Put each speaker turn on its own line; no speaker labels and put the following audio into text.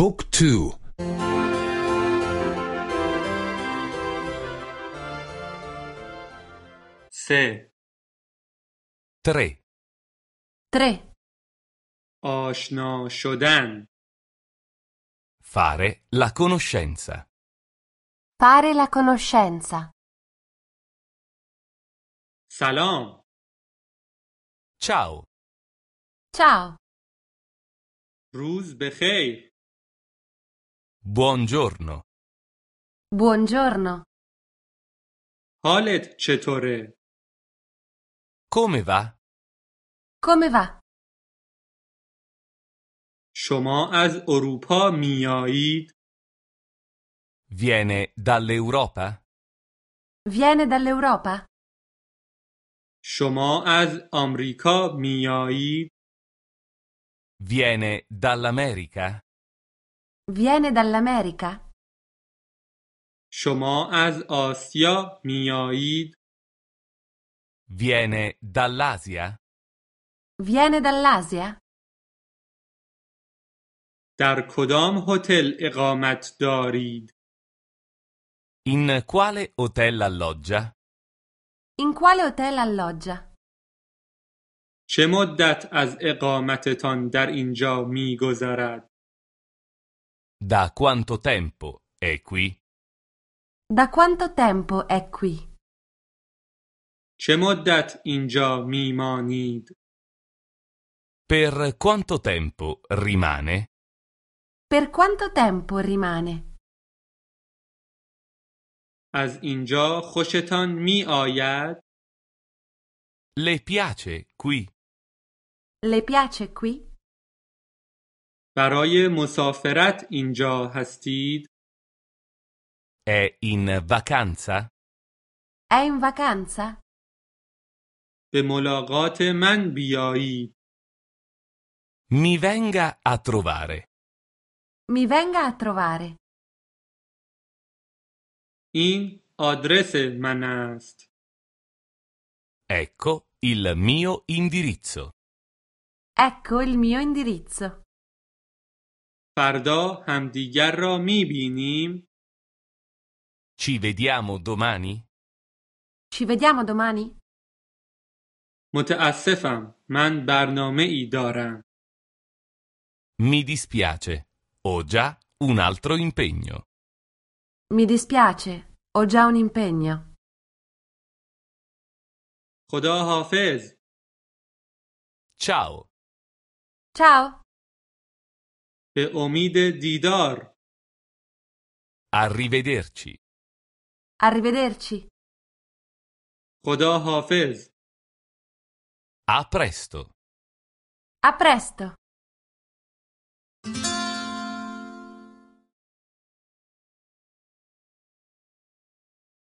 Book 2 سه 3 3. آشنا شدن Fare la conoscenza. Fare la conoscenza. سلام Ciao, Ciao, روز بخیر Buongiorno. Buongiorno. حالت چطوره؟ Come va? Come va? شما از اروپا میایید؟ Viene dall'Europa? Viene dall'Europa? شما از آمریکا میایید؟ Viene dall'America? viene dall'America. شما از آسیا میایید؟ Viene dall'Asia? Viene dall'Asia? در کدام هتل اقامت دارید؟ In quale hotel alloggia? In quale hotel alloggia? چه مدت از اقامتتان در اینجا میگذرد؟ da quanto tempo è qui? Da quanto tempo è qui? in مدت mi manid. Per quanto tempo rimane? Per quanto tempo rimane? As in اینجا خوشتان mi آید؟ Le piace qui? Le piace qui? برای مسافرت اینجا هستید؟ È in vacanza? È in vacanza? به ملاقات من بیایید. Mi venga a trovare. Mi venga a trovare. In آدرس من Ecco il mio indirizzo. Ecco il mio indirizzo. فردا همدیگر را می بینیم؟ Ci vediamo domani? Ci vediamo domani? متاسفم من برنامه ای دارم. Mi dispiace, ho già un altro impegno. Mi dispiace, ho già un impegno. خدا حافظ. Ciao. Ciao. به امید دیدار Arrivederci. Arrivederci. خدا حافظ A presto. A presto.